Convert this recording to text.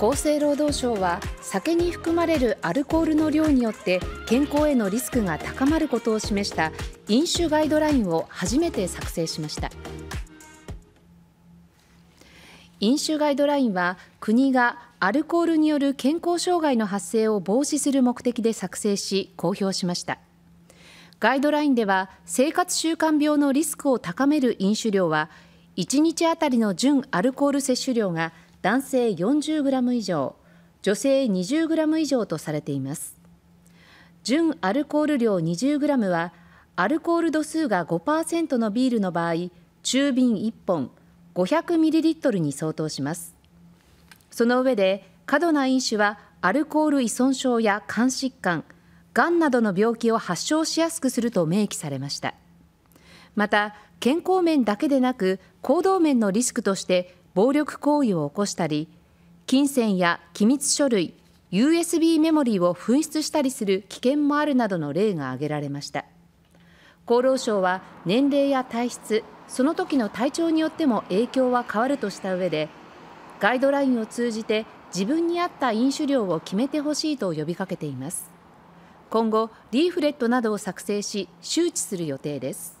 厚生労働省は酒に含まれるアルコールの量によって健康へのリスクが高まることを示した飲酒ガイドラインを初めて作成しました飲酒ガイドラインは国がアルコールによる健康障害の発生を防止する目的で作成し公表しましたガイドラインでは生活習慣病のリスクを高める飲酒量は1日あたりの純アルコール摂取量が男性 40g 以上女性 20g 以上とされています純アルコール量 20g はアルコール度数が5%のビールの場合中瓶1本5 0 0ミリリットルに相当しますその上で過度な飲酒はアルコール依存症や肝疾患癌などの病気を発症しやすくすると明記されましたまた健康面だけでなく行動面のリスクとして暴力行為を起こしたり、金銭や機密書類、USB メモリーを紛失したりする危険もあるなどの例が挙げられました。厚労省は年齢や体質、その時の体調によっても影響は変わるとした上で、ガイドラインを通じて自分に合った飲酒量を決めてほしいと呼びかけています。今後、リーフレットなどを作成し、周知する予定です。